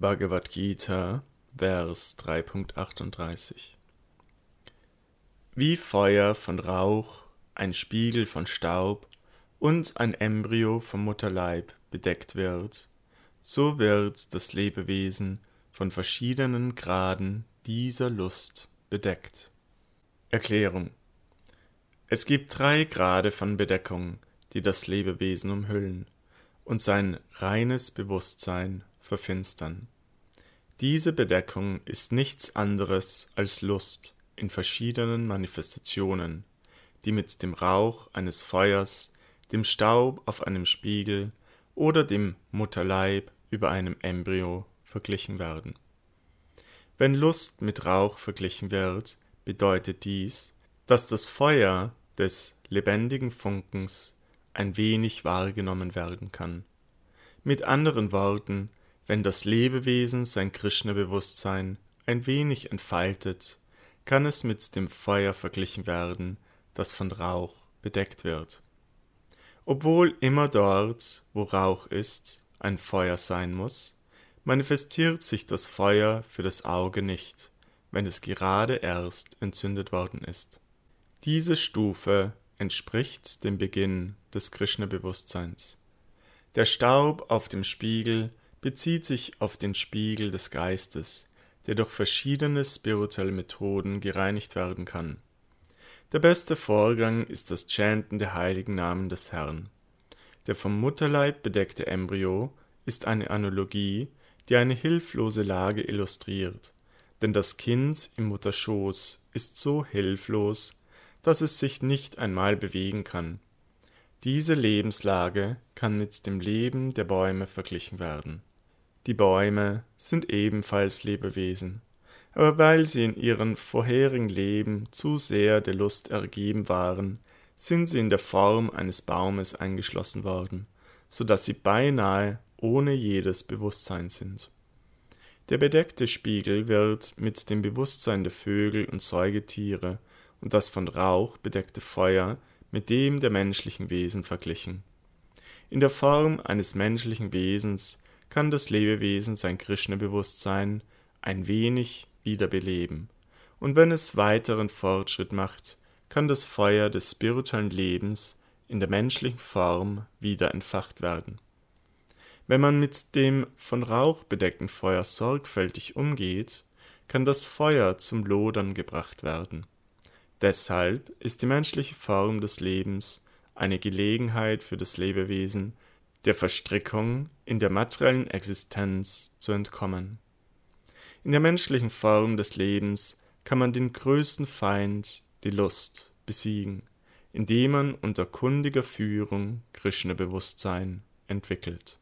Bhagavad Gita, Vers 3.38 Wie Feuer von Rauch, ein Spiegel von Staub und ein Embryo vom Mutterleib bedeckt wird, so wird das Lebewesen von verschiedenen Graden dieser Lust bedeckt. Erklärung Es gibt drei Grade von Bedeckung, die das Lebewesen umhüllen und sein reines Bewusstsein verfinstern. Diese Bedeckung ist nichts anderes als Lust in verschiedenen Manifestationen, die mit dem Rauch eines Feuers, dem Staub auf einem Spiegel oder dem Mutterleib über einem Embryo verglichen werden. Wenn Lust mit Rauch verglichen wird, bedeutet dies, dass das Feuer des lebendigen Funkens ein wenig wahrgenommen werden kann. Mit anderen Worten, wenn das Lebewesen sein Krishna-Bewusstsein ein wenig entfaltet, kann es mit dem Feuer verglichen werden, das von Rauch bedeckt wird. Obwohl immer dort, wo Rauch ist, ein Feuer sein muss, manifestiert sich das Feuer für das Auge nicht, wenn es gerade erst entzündet worden ist. Diese Stufe entspricht dem Beginn des Krishna-Bewusstseins. Der Staub auf dem Spiegel bezieht sich auf den Spiegel des Geistes, der durch verschiedene spirituelle Methoden gereinigt werden kann. Der beste Vorgang ist das Chanten der heiligen Namen des Herrn. Der vom Mutterleib bedeckte Embryo ist eine Analogie, die eine hilflose Lage illustriert, denn das Kind im Mutterschoß ist so hilflos, dass es sich nicht einmal bewegen kann. Diese Lebenslage kann mit dem Leben der Bäume verglichen werden. Die Bäume sind ebenfalls Lebewesen, aber weil sie in ihren vorherigen Leben zu sehr der Lust ergeben waren, sind sie in der Form eines Baumes eingeschlossen worden, so dass sie beinahe ohne jedes Bewusstsein sind. Der bedeckte Spiegel wird mit dem Bewusstsein der Vögel und Säugetiere und das von Rauch bedeckte Feuer mit dem der menschlichen Wesen verglichen. In der Form eines menschlichen Wesens kann das Lebewesen sein Krishna-Bewusstsein ein wenig wiederbeleben. Und wenn es weiteren Fortschritt macht, kann das Feuer des spirituellen Lebens in der menschlichen Form wieder entfacht werden. Wenn man mit dem von Rauch bedeckten Feuer sorgfältig umgeht, kann das Feuer zum Lodern gebracht werden. Deshalb ist die menschliche Form des Lebens eine Gelegenheit für das Lebewesen, der Verstrickung in der materiellen Existenz zu entkommen. In der menschlichen Form des Lebens kann man den größten Feind, die Lust, besiegen, indem man unter kundiger Führung Krishna-Bewusstsein entwickelt.